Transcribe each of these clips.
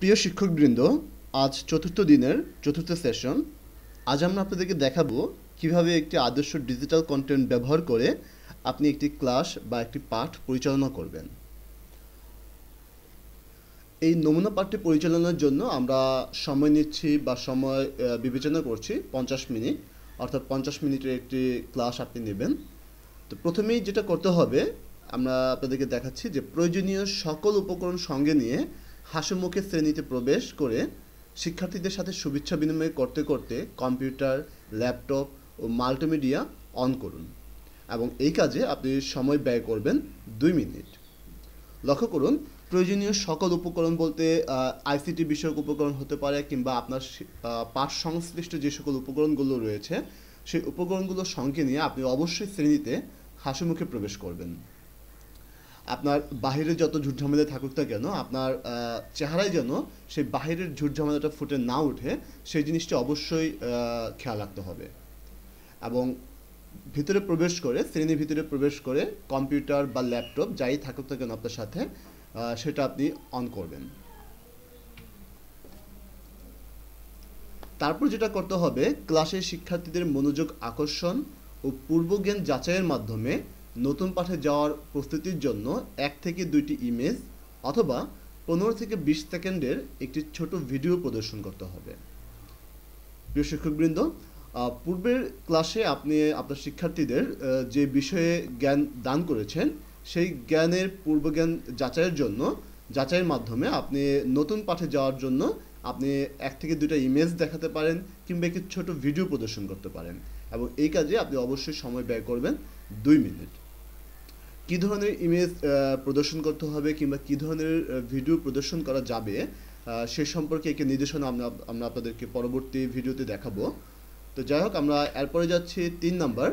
প্রিয় শিক্ষকবৃন্দ আজ চতুর্থ দিনের চতুর্থ সেশন আজ আমরা আপনাদেরকে দেখাবো কিভাবে একটি আদর্শ ডিজিটাল কন্টেন্ট ব্যবহার করে আপনি একটি ক্লাস বা একটি পাঠ পরিচালনা করবেন এই নমুনা পাঠটি পরিচালনার জন্য আমরা সময় নিচ্ছি বা সময় বিবেচনা করছি পঞ্চাশ মিনিট অর্থাৎ পঞ্চাশ মিনিটের একটি ক্লাস আপনি নেবেন তো প্রথমেই যেটা করতে হবে আমরা আপনাদেরকে দেখাচ্ছি যে প্রয়োজনীয় সকল উপকরণ সঙ্গে নিয়ে হাসিমুখে শ্রেণীতে প্রবেশ করে শিক্ষার্থীদের সাথে শুভেচ্ছা বিনিময় করতে করতে কম্পিউটার ল্যাপটপ ও মাল্টিমিডিয়া অন করুন এবং এই কাজে আপনি সময় ব্যয় করবেন দুই মিনিট লক্ষ্য করুন প্রয়োজনীয় সকল উপকরণ বলতে আইসিটি বিষয়ক উপকরণ হতে পারে কিংবা আপনার পাঠ সংশ্লিষ্ট যে সকল উপকরণগুলো রয়েছে সেই উপকরণগুলো সঙ্গে নিয়ে আপনি অবশ্যই শ্রেণীতে হাসিমুখে প্রবেশ করবেন আপনার বাহিরে যত ঝুট ঝামেলা থাকুক না কেন আপনার চেহারায় যেন সেই বাহিরের ঝুট ঝামেলাটা ফুটে না উঠে সেই জিনিসটা অবশ্যই খেয়াল রাখতে হবে এবং ভিতরে প্রবেশ করে শ্রেণীর ভিতরে প্রবেশ করে কম্পিউটার বা ল্যাপটপ যাই থাকুক না কেন আপনার সাথে সেটা আপনি অন করবেন তারপর যেটা করতে হবে ক্লাসের শিক্ষার্থীদের মনোযোগ আকর্ষণ ও পূর্বজ্ঞান যাচাইয়ের মাধ্যমে নতুন পাঠে যাওয়ার প্রস্তুতির জন্য এক থেকে দুইটি ইমেজ অথবা পনেরো থেকে বিশ সেকেন্ডের একটি ছোট ভিডিও প্রদর্শন করতে হবে প্রিয় শিক্ষকবৃন্দ পূর্বের ক্লাসে আপনি আপনার শিক্ষার্থীদের যে বিষয়ে জ্ঞান দান করেছেন সেই জ্ঞানের পূর্বজ্ঞান যাচাইয়ের জন্য যাচাইয়ের মাধ্যমে আপনি নতুন পাঠে যাওয়ার জন্য আপনি এক থেকে দুইটা ইমেজ দেখাতে পারেন কিংবা একটি ছোট ভিডিও প্রদর্শন করতে পারেন এবং এই কাজে আপনি অবশ্যই সময় ব্যয় করবেন দুই মিনিট কি ধরনের ইমেজ প্রদর্শন করতে হবে কিংবা কি ধরনের ভিডিও প্রদর্শন করা যাবে সে সম্পর্কে একটি নির্দেশনা আমরা আমরা আপনাদেরকে পরবর্তী ভিডিওতে দেখাবো তো যাই হোক আমরা এরপরে যাচ্ছি তিন নাম্বার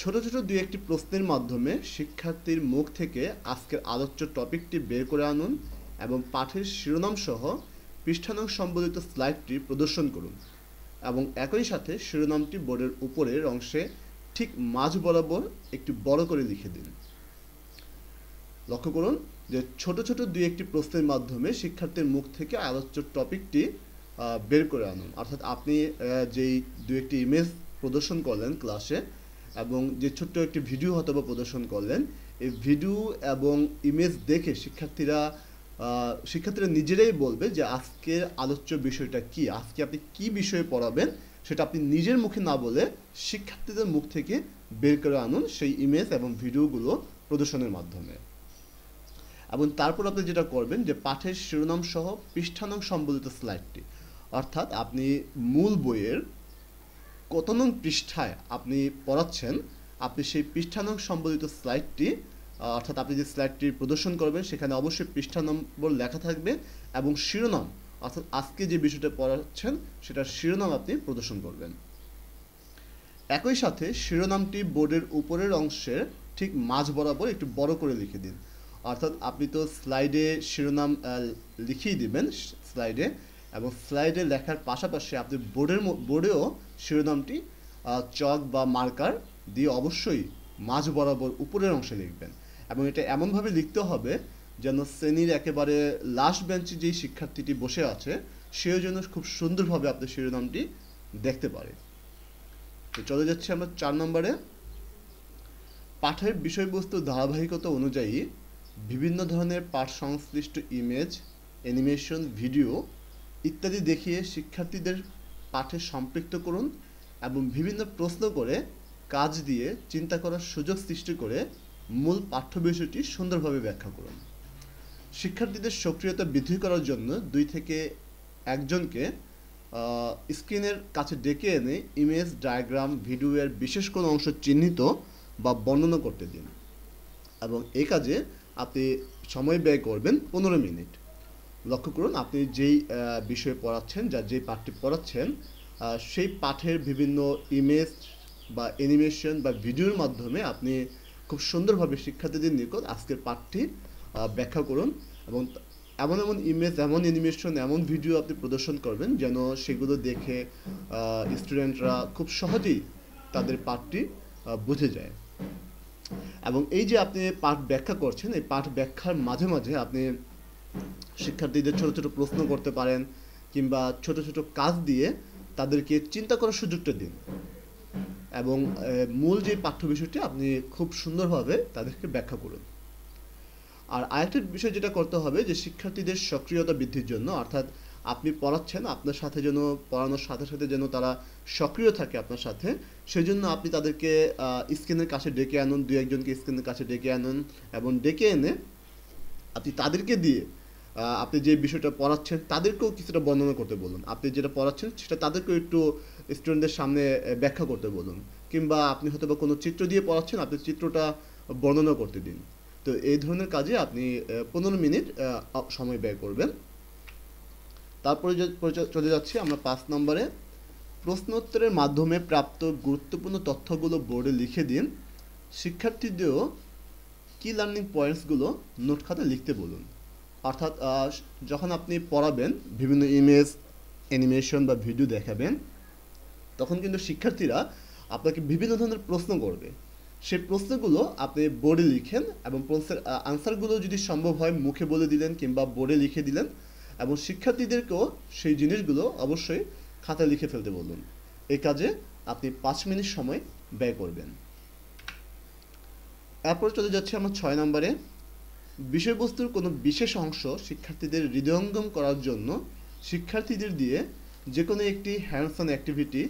ছোট ছোট দুই একটি প্রশ্নের মাধ্যমে শিক্ষার্থীর মুখ থেকে আজকের আলোচ্য টপিকটি বের করে আনুন এবং পাঠের শিরোনাম সহ পৃষ্ঠানং সম্বলিত স্লাইডটি প্রদর্শন করুন এবং একই সাথে শিরোনামটি বোর্ডের উপরের অংশে ঠিক মাঝ বরাবর একটু বড় করে লিখে দিন লক্ষ্য করুন যে ছোট ছোট দুই একটি প্রশ্নের মাধ্যমে শিক্ষার্থীর মুখ থেকে আলোচ্য টপিকটি বের করে আনুন অর্থাৎ আপনি যেই দু একটি ইমেজ প্রদর্শন করলেন ক্লাসে এবং যে ছোট্ট একটি ভিডিও হয়তোবা প্রদর্শন করলেন এই ভিডিও এবং ইমেজ দেখে শিক্ষার্থীরা শিক্ষার্থীরা নিজেরাই বলবে যে আজকের আলোচ্য বিষয়টা কি আজকে আপনি কি বিষয়ে পড়াবেন সেটা আপনি নিজের মুখে না বলে শিক্ষার্থীদের মুখ থেকে বের করে আনুন সেই ইমেজ এবং ভিডিওগুলো প্রদর্শনের মাধ্যমে এবং তারপর আপনি যেটা করবেন যে পাঠের শিরোনাম সহ পৃষ্ঠানং সম্বলিত স্লাইডটি অর্থাৎ আপনি মূল বইয়ের কত নং পৃষ্ঠায় আপনি পড়াচ্ছেন আপনি সেই পৃষ্ঠানং সম্বলিত স্লাইডটি অর্থাৎ আপনি যে স্লাইডটি প্রদর্শন করবেন সেখানে অবশ্যই পৃষ্ঠা নম্বর লেখা থাকবে এবং শিরোনাম অর্থাৎ আজকে যে বিষয়টা পড়াচ্ছেন সেটার শিরোনাম আপনি প্রদর্শন করবেন একই সাথে শিরোনামটি বোর্ডের উপরের অংশের ঠিক মাঝ বরাবর একটু বড় করে লিখে দিন অর্থাৎ আপনি তো স্লাইডে শিরোনাম লিখিয়ে দিবেন স্লাইডে এবং স্লাইডে লেখার পাশাপাশি আপনি বোর্ডের বোর্ডেও শিরোনামটি চক বা মার্কার দিয়ে অবশ্যই মাঝ বরাবর উপরের অংশে লিখবেন এবং এটা এমনভাবে লিখতে হবে যেন শ্রেণীর একেবারে লাস্ট বেঞ্চে যেই শিক্ষার্থীটি বসে আছে সেও যেন খুব সুন্দরভাবে আপনার শিরোনামটি দেখতে পারে তো চলে যাচ্ছি আমরা চার নম্বরে পাঠের বিষয়বস্তু ধারাবাহিকতা অনুযায়ী বিভিন্ন ধরনের পাঠ সংশ্লিষ্ট ইমেজ অ্যানিমেশন ভিডিও ইত্যাদি দেখিয়ে শিক্ষার্থীদের পাঠে সম্পৃক্ত করুন এবং বিভিন্ন প্রশ্ন করে কাজ দিয়ে চিন্তা করার সুযোগ সৃষ্টি করে মূল পাঠ্য বিষয়টি সুন্দরভাবে ব্যাখ্যা করুন শিক্ষার্থীদের সক্রিয়তা বৃদ্ধি করার জন্য দুই থেকে একজনকে স্ক্রিনের কাছে ডেকে এনে ইমেজ ডায়াগ্রাম ভিডিওয়ের বিশেষ কোনো অংশ চিহ্নিত বা বর্ণনা করতে দিন এবং এই কাজে আপনি সময় ব্যয় করবেন পনেরো মিনিট লক্ষ্য করুন আপনি যেই বিষয়ে পড়াচ্ছেন যা যেই পাঠটি পড়াচ্ছেন সেই পাঠের বিভিন্ন ইমেজ বা অ্যানিমেশন বা ভিডিওর মাধ্যমে আপনি খুব সুন্দরভাবে শিক্ষার্থীদের নিকট আজকের পাঠটি ব্যাখ্যা করুন এবং এমন এমন ইমেজ এমন অ্যানিমেশন এমন ভিডিও আপনি প্রদর্শন করবেন যেন সেগুলো দেখে স্টুডেন্টরা খুব সহজেই তাদের পাঠটি বুঝে যায় এবং এই যে আপনি পাঠ ব্যাখ্যা করছেন এই পাঠ ব্যাখ্যার মাঝে মাঝে আপনি শিক্ষার্থীদের ছোট ছোট প্রশ্ন করতে পারেন কিংবা ছোট ছোট কাজ দিয়ে তাদেরকে চিন্তা করার সুযোগটা দিন এবং মূল যে পাঠ্য বিষয়টি আপনি খুব সুন্দরভাবে তাদেরকে ব্যাখ্যা করুন আর আরেকটা বিষয় যেটা করতে হবে যে শিক্ষার্থীদের সক্রিয়তা বৃদ্ধির জন্য অর্থাৎ আপনি পড়াচ্ছেন আপনার সাথে যেন পড়ানোর সাথে সাথে যেন তারা সক্রিয় থাকে আপনার সাথে সেজন্য আপনি তাদেরকে স্ক্রিনের কাছে ডেকে আনুন দু একজনকে স্ক্রিনের কাছে ডেকে আনুন এবং ডেকে এনে আপনি তাদেরকে দিয়ে আপনি যে বিষয়টা পড়াচ্ছেন তাদেরকেও কিছুটা বর্ণনা করতে বলুন আপনি যেটা পড়াচ্ছেন সেটা তাদেরকেও একটু স্টুডেন্টদের সামনে ব্যাখ্যা করতে বলুন কিংবা আপনি হয়তো বা কোনো চিত্র দিয়ে পড়াচ্ছেন আপনি চিত্রটা বর্ণনা করতে দিন তো এই ধরনের কাজে আপনি পনেরো মিনিট সময় ব্যয় করবেন তারপরে চলে যাচ্ছি আমরা পাঁচ নম্বরে প্রশ্নোত্তরের মাধ্যমে প্রাপ্ত গুরুত্বপূর্ণ তথ্যগুলো বোর্ডে লিখে দিন শিক্ষার্থীদেরও কি লার্নিং পয়েন্টসগুলো নোট খাতে লিখতে বলুন অর্থাৎ যখন আপনি পড়াবেন বিভিন্ন ইমেজ অ্যানিমেশন বা ভিডিও দেখাবেন তখন কিন্তু শিক্ষার্থীরা আপনাকে বিভিন্ন ধরনের প্রশ্ন করবে সেই প্রশ্নগুলো আপনি বোর্ডে লিখেন এবং প্রশ্নের আনসারগুলো যদি সম্ভব হয় মুখে বলে দিলেন কিংবা বোর্ডে লিখে দিলেন এবং শিক্ষার্থীদেরকেও সেই জিনিসগুলো অবশ্যই খাতায় লিখে ফেলতে বলুন এ কাজে আপনি পাঁচ মিনিট সময় ব্যয় করবেন এরপর চলে যাচ্ছে আমার ছয় নম্বরে বিষয়বস্তুর কোনো বিশেষ অংশ শিক্ষার্থীদের হৃদয়ঙ্গম করার জন্য শিক্ষার্থীদের দিয়ে যে কোনো একটি হ্যান্ডসন অ্যাক্টিভিটি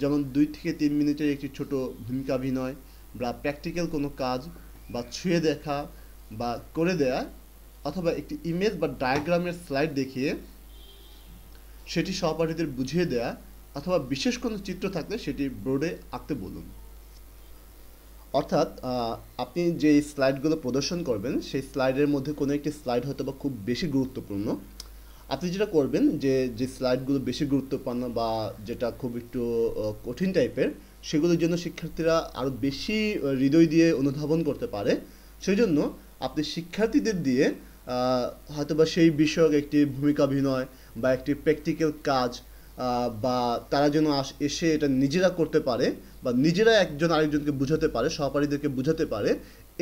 যেমন দুই থেকে তিন মিনিটের একটি ছোট ভূমিকা অভিনয় বা প্র্যাকটিক্যাল কোনো কাজ বা ছুঁয়ে দেখা বা করে দেয়া অথবা একটি ইমেজ বা ডায়াগ্রামের স্লাইড দেখিয়ে সেটি সহপাঠীদের বুঝিয়ে দেয়া অথবা বিশেষ কোনো চিত্র থাকলে সেটি বোর্ডে আঁকতে বলুন অর্থাৎ আপনি যে স্লাইডগুলো প্রদর্শন করবেন সেই স্লাইডের মধ্যে কোনো একটি স্লাইড হয়তো বা খুব বেশি গুরুত্বপূর্ণ আপনি যেটা করবেন যে যে স্লাইডগুলো বেশি গুরুত্বপূর্ণ বা যেটা খুব একটু কঠিন টাইপের সেগুলোর জন্য শিক্ষার্থীরা আরও বেশি হৃদয় দিয়ে অনুধাবন করতে পারে সেই জন্য আপনি শিক্ষার্থীদের দিয়ে হয়তোবা সেই বিষয়ক একটি ভূমিকা অভিনয় বা একটি প্র্যাকটিক্যাল কাজ বা তারা যেন এসে এটা নিজেরা করতে পারে বা নিজেরা একজন আরেকজনকে বুঝাতে পারে সহপাঠীদেরকে বুঝাতে পারে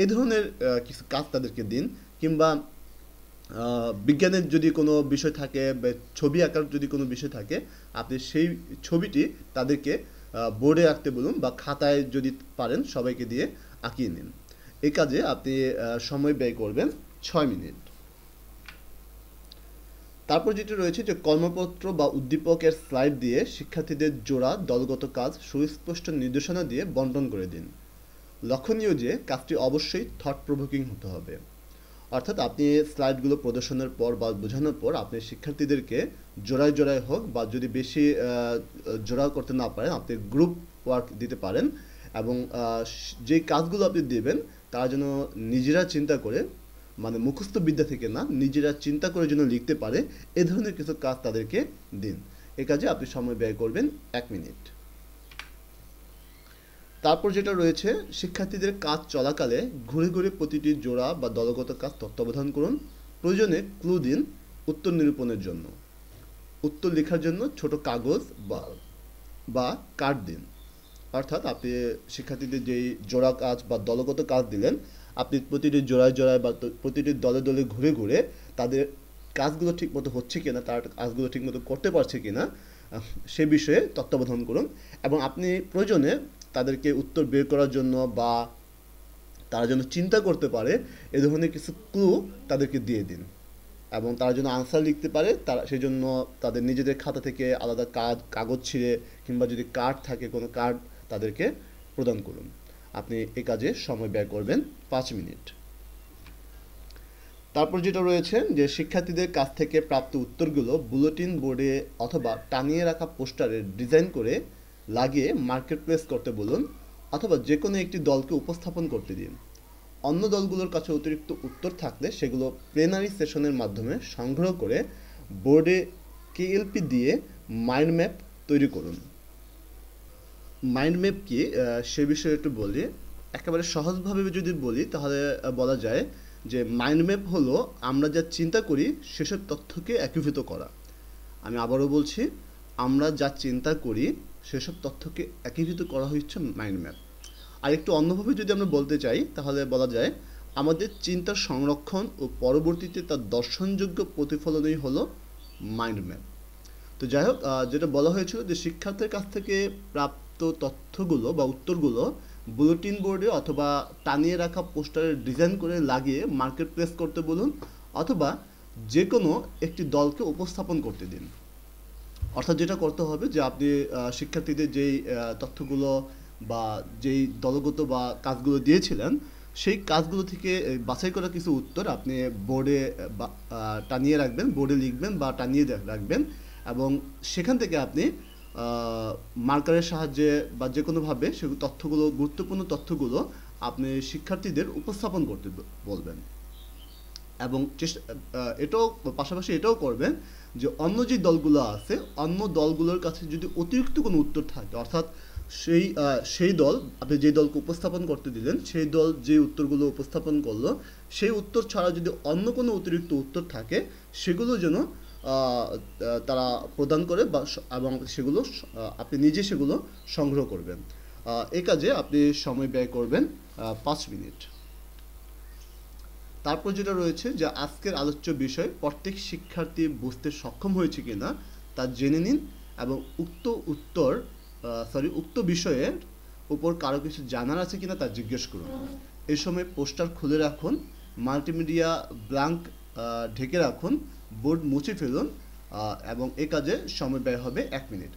এ ধরনের কিছু কাজ তাদেরকে দিন কিংবা বিজ্ঞানের যদি কোনো বিষয় থাকে বা ছবি আঁকার যদি কোনো বিষয় থাকে আপনি সেই ছবিটি তাদেরকে বোর্ডে আঁকতে বলুন বা খাতায় যদি পারেন সবাইকে দিয়ে আঁকিয়ে নিন এ কাজে আপনি সময় ব্যয় করবেন ছয় মিনিট তারপর যেটি রয়েছে যে কর্মপত্র বা উদ্দীপকের স্লাইড দিয়ে শিক্ষার্থীদের জোড়া দলগত কাজ সুস্পষ্ট নির্দেশনা দিয়ে বন্টন করে দিন লক্ষণীয় যে কাজটি অবশ্যই থট প্রভোকিং হতে হবে অর্থাৎ আপনি স্লাইডগুলো প্রদর্শনের পর বা বোঝানোর পর আপনি শিক্ষার্থীদেরকে জোড়ায় জোড়ায় হোক বা যদি বেশি জোড়া করতে না পারেন আপনি গ্রুপ ওয়ার্ক দিতে পারেন এবং যে কাজগুলো আপনি দেবেন তারা যেন নিজেরা চিন্তা করে মানে মুখস্থ বিদ্যা থেকে না নিজেরা চিন্তা করে যেন লিখতে পারে এ ধরনের কিছু কাজ তাদেরকে দিন এ কাজে আপনি সময় ব্যয় করবেন এক মিনিট তারপর যেটা রয়েছে শিক্ষার্থীদের কাজ চলাকালে ঘুরে ঘুরে প্রতিটি জোড়া বা দলগত কাজ তত্ত্বাবধান করুন প্রয়োজনে ক্লু দিন উত্তর নিরূপণের জন্য উত্তর লেখার জন্য ছোট কাগজ বা বা কার্ড দিন অর্থাৎ আপনি শিক্ষার্থীদের যেই জোড়া কাজ বা দলগত কাজ দিলেন আপনি প্রতিটি জোড়ায় জোড়ায় বা প্রতিটি দলে দলে ঘুরে ঘুরে তাদের কাজগুলো ঠিক মতো হচ্ছে কিনা তার কাজগুলো ঠিক মতো করতে পারছে কিনা সে বিষয়ে তত্ত্বাবধান করুন এবং আপনি প্রয়োজনে তাদেরকে উত্তর বের করার জন্য বা তারা যেন চিন্তা করতে পারে এ ধরনের কিছু ক্লু তাদেরকে দিয়ে দিন এবং তারা যেন আনসার লিখতে পারে তারা সেই জন্য তাদের নিজেদের খাতা থেকে আলাদা কাজ কাগজ ছিঁড়ে কিংবা যদি কার্ড থাকে কোনো কার্ড তাদেরকে প্রদান করুন আপনি এ কাজে সময় ব্যয় করবেন পাঁচ মিনিট তারপর যেটা রয়েছে যে শিক্ষার্থীদের কাছ থেকে প্রাপ্ত উত্তরগুলো বুলেটিন বোর্ডে অথবা টানিয়ে রাখা পোস্টারে ডিজাইন করে লাগিয়ে মার্কেট প্লেস করতে বলুন অথবা যে কোনো একটি দলকে উপস্থাপন করতে দিন অন্য দলগুলোর কাছে অতিরিক্ত উত্তর থাকলে সেগুলো প্লেনারি সেশনের মাধ্যমে সংগ্রহ করে বোর্ডে কেএলপি দিয়ে মাইন্ড ম্যাপ তৈরি করুন মাইন্ড ম্যাপ কি সে বিষয়ে একটু বলি একেবারে সহজভাবে যদি বলি তাহলে বলা যায় যে মাইন্ড ম্যাপ হলো আমরা যা চিন্তা করি সেসব তথ্যকে একীভূত করা আমি আবারও বলছি আমরা যা চিন্তা করি সেসব তথ্যকে একীভূত করা হচ্ছে মাইন্ড ম্যাপ আর একটু অন্যভাবে যদি আমরা বলতে চাই তাহলে বলা যায় আমাদের চিন্তার সংরক্ষণ ও পরবর্তীতে তার দর্শনযোগ্য প্রতিফলনই হলো মাইন্ড ম্যাপ তো যাই হোক যেটা বলা হয়েছিল যে শিক্ষার্থীর কাছ থেকে প্রাপ্ত তথ্যগুলো বা উত্তরগুলো বুলেটিন বোর্ডে অথবা টানিয়ে রাখা পোস্টারে ডিজাইন করে লাগিয়ে মার্কেট প্লেস করতে বলুন অথবা যে কোনো একটি দলকে উপস্থাপন করতে দিন অর্থাৎ যেটা করতে হবে যে আপনি শিক্ষার্থীদের যেই তথ্যগুলো বা যেই দলগত বা কাজগুলো দিয়েছিলেন সেই কাজগুলো থেকে বাছাই করা কিছু উত্তর আপনি বোর্ডে টানিয়ে রাখবেন বোর্ডে লিখবেন বা টানিয়ে রাখবেন এবং সেখান থেকে আপনি মার্কারের সাহায্যে বা যে কোনোভাবে সে তথ্যগুলো গুরুত্বপূর্ণ তথ্যগুলো আপনি শিক্ষার্থীদের উপস্থাপন করতে বলবেন এবং চেষ্টা এটাও পাশাপাশি এটাও করবেন যে অন্য যে দলগুলো আছে অন্য দলগুলোর কাছে যদি অতিরিক্ত কোনো উত্তর থাকে অর্থাৎ সেই সেই দল আপনি যে দলকে উপস্থাপন করতে দিলেন সেই দল যে উত্তরগুলো উপস্থাপন করলো সেই উত্তর ছাড়া যদি অন্য কোনো অতিরিক্ত উত্তর থাকে সেগুলো যেন তারা প্রদান করে বা এবং সেগুলো আপনি নিজে সেগুলো সংগ্রহ করবেন এ কাজে আপনি সময় ব্যয় করবেন পাঁচ মিনিট তারপর যেটা রয়েছে যে আজকের আলোচ্য বিষয় প্রত্যেক শিক্ষার্থী বুঝতে সক্ষম হয়েছে কিনা তা জেনে নিন এবং উক্ত উত্তর সরি উক্ত বিষয়ের উপর কারো কিছু জানার আছে কিনা তা জিজ্ঞেস করুন এই সময় পোস্টার খুলে রাখুন মাল্টিমিডিয়া ব্লাঙ্ক ঢেকে রাখুন বোর্ড মুছে ফেলুন এবং এ কাজে সময় ব্যয় হবে এক মিনিট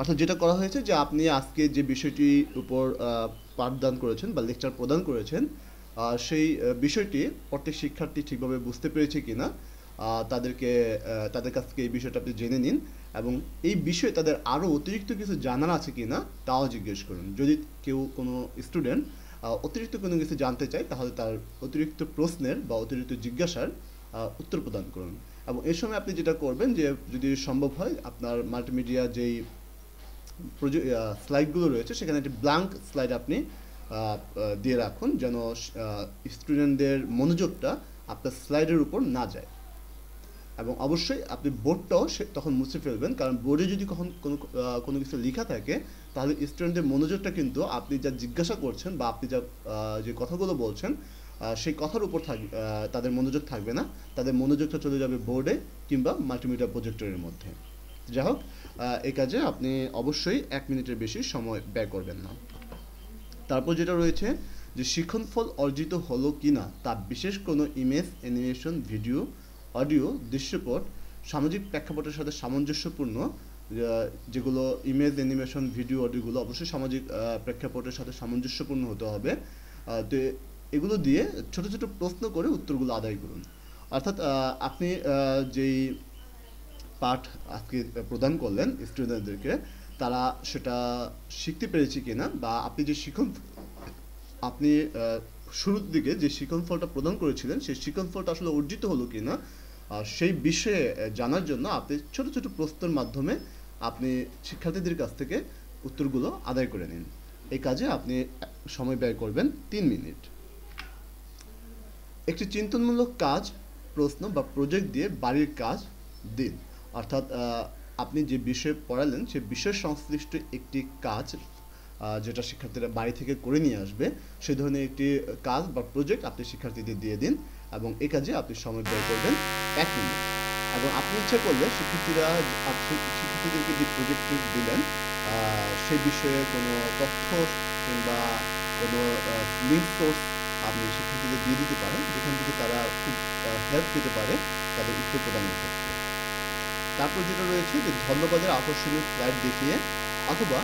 অর্থাৎ যেটা করা হয়েছে যে আপনি আজকে যে বিষয়টির উপর পাঠদান করেছেন বা লেকচার প্রদান করেছেন সেই বিষয়টি প্রত্যেক শিক্ষার্থী ঠিকভাবে বুঝতে পেরেছে কিনা তাদেরকে তাদের কাছ থেকে এই বিষয়টা আপনি জেনে নিন এবং এই বিষয়ে তাদের আরও অতিরিক্ত কিছু জানার আছে কি না তাও জিজ্ঞেস করুন যদি কেউ কোনো স্টুডেন্ট অতিরিক্ত কোনো কিছু জানতে চায় তাহলে তার অতিরিক্ত প্রশ্নের বা অতিরিক্ত জিজ্ঞাসার উত্তর প্রদান করুন এবং এই সময় আপনি যেটা করবেন যে যদি সম্ভব হয় আপনার মাল্টিমিডিয়া যেই স্লাইডগুলো রয়েছে সেখানে একটি ব্ল্যাঙ্ক স্লাইড আপনি দিয়ে রাখুন যেন স্টুডেন্টদের মনোযোগটা আপনার স্লাইডের উপর না যায় এবং অবশ্যই আপনি বোর্ডটাও তখন মুছে ফেলবেন কারণ বোর্ডে যদি কখন কোনো কোনো কিছু লেখা থাকে তাহলে স্টুডেন্টের মনোযোগটা কিন্তু আপনি যা জিজ্ঞাসা করছেন বা আপনি যা যে কথাগুলো বলছেন সেই কথার উপর থাক তাদের মনোযোগ থাকবে না তাদের মনোযোগটা চলে যাবে বোর্ডে কিংবা মাল্টিমিডিয়া প্রজেক্টরের মধ্যে যাই হোক এই কাজে আপনি অবশ্যই এক মিনিটের বেশি সময় ব্যয় করবেন না তারপর যেটা রয়েছে যে শিক্ষণফল অর্জিত হলো কি না তা বিশেষ কোনো ইমেজ অ্যানিমেশন ভিডিও অডিও দৃশ্যপট সামাজিক প্রেক্ষাপটের সাথে সামঞ্জস্যপূর্ণ যেগুলো ইমেজ অ্যানিমেশন ভিডিও অডিওগুলো অবশ্যই সামাজিক প্রেক্ষাপটের সাথে সামঞ্জস্যপূর্ণ হতে হবে তো এগুলো দিয়ে ছোট ছোট প্রশ্ন করে উত্তরগুলো আদায় করুন অর্থাৎ আপনি যেই পাঠ আজকে প্রদান করলেন স্টুডেন্টদেরকে তারা সেটা শিখতে পেরেছে কিনা বা আপনি যে শিখন আপনি শুরুর দিকে যে শিখন ফলটা প্রদান করেছিলেন সেই শিখন ফলটা আসলে অর্জিত হলো কিনা সেই বিষয়ে জানার জন্য আপনি ছোট ছোট প্রশ্নের মাধ্যমে আপনি শিক্ষার্থীদের কাছ থেকে উত্তরগুলো আদায় করে নিন এই কাজে আপনি সময় ব্যয় করবেন তিন মিনিট একটি চিন্তনমূলক কাজ প্রশ্ন বা প্রজেক্ট দিয়ে বাড়ির কাজ দিন অর্থাৎ আপনি যে বিষয়ে পড়ালেন সে বিষয় সংশ্লিষ্ট একটি কাজ যেটা শিক্ষার্থীরা বাড়ি থেকে করে নিয়ে আসবে সে ধরনের একটি কাজ বা প্রজেক্ট আপনি শিক্ষার্থীদের দিয়ে দিন এবং এ কাজে আপনি সময় ব্যয় করবেন এক মিনিট এবং আপনি ইচ্ছা করলে শিক্ষার্থীরা শিক্ষার্থীদেরকে যে প্রজেক্টটি দিলেন সেই বিষয়ে কোনো তথ্য কিংবা কোনো লিঙ্ক সোর্স আপনি শিক্ষার্থীদের দিয়ে দিতে পারেন যেখান থেকে তারা খুব হেল্প পেতে পারে তাদের উত্তর প্রদানের ক্ষেত্রে তারপর যেটা রয়েছে যে ধন্যবাদের আকর্ষণীয় স্লাইড দেখিয়ে অথবা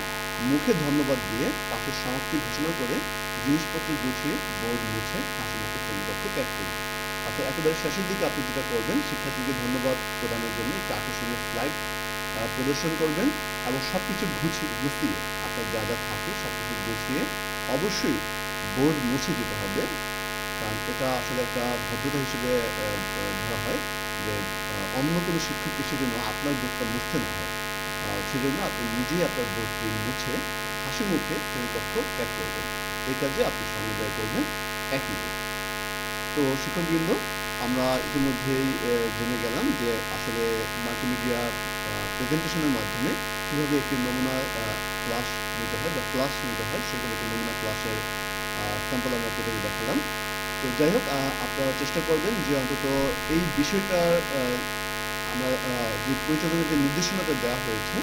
মুখে ধন্যবাদ দিয়ে পাঠের সমাপ্তি ঘোষণা করে জিনিসপত্র গুছিয়ে বোর্ড মুছে হাসি মুখে শ্রেণীকক্ষে ত্যাগ করুন আপনি আচ্ছা, একেবারে শেষের দিকে আপনি যেটা করবেন শিক্ষার্থীকে ধন্যবাদ প্রদানের জন্য একটি আকর্ষণীয় স্লাইড প্রদর্শন করবেন এবং সব কিছু গুছিয়ে গুছিয়ে আপনার যা যা থাকে সব কিছু গুছিয়ে অবশ্যই বোর্ড মুছে দিতে হবে কারণ এটা আসলে একটা ভদ্রতা হিসেবে ধরা হয় যে অন্য কোনো শিক্ষক এসে যেন আপনার বোর্ডটা মুছতে না হয় সেজন্য আপনি নিজেই আপনার বোর্ডটি মুছে হাসি মুখে শ্রেণীকক্ষ ত্যাগ করবেন এই কাজে আপনি সমন্বয় করবেন একই তো শিক্ষকবৃন্দ আমরা ইতিমধ্যেই জেনে গেলাম যে আসলে মাল্টিমিডিয়া প্রেজেন্টেশনের মাধ্যমে কীভাবে একটি নমুনা ক্লাস নিতে হয় বা ক্লাস নিতে হয় সেগুলো একটি নমুনা ক্লাসের স্যাম্পল আমরা প্রথমে দেখালাম তো যাই হোক আপনারা চেষ্টা করবেন যে অন্তত এই বিষয়টার আমরা যে পরিচালনার যে নির্দেশনাটা দেওয়া হয়েছে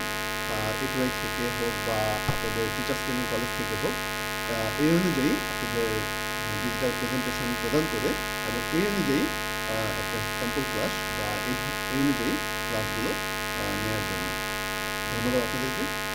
এটুআই থেকে হোক বা আপনাদের টিচার্স ট্রেনিং কলেজ থেকে হোক এই অনুযায়ী আপনাদের ডিজিটাল প্রেজেন্টেশন প্রদান করে এবং এই অনুযায়ী একটা স্যাম্পল ক্লাস বা এই অনুযায়ী ক্লাসগুলো নেওয়ার জন্য ধন্যবাদ আপনাদেরকে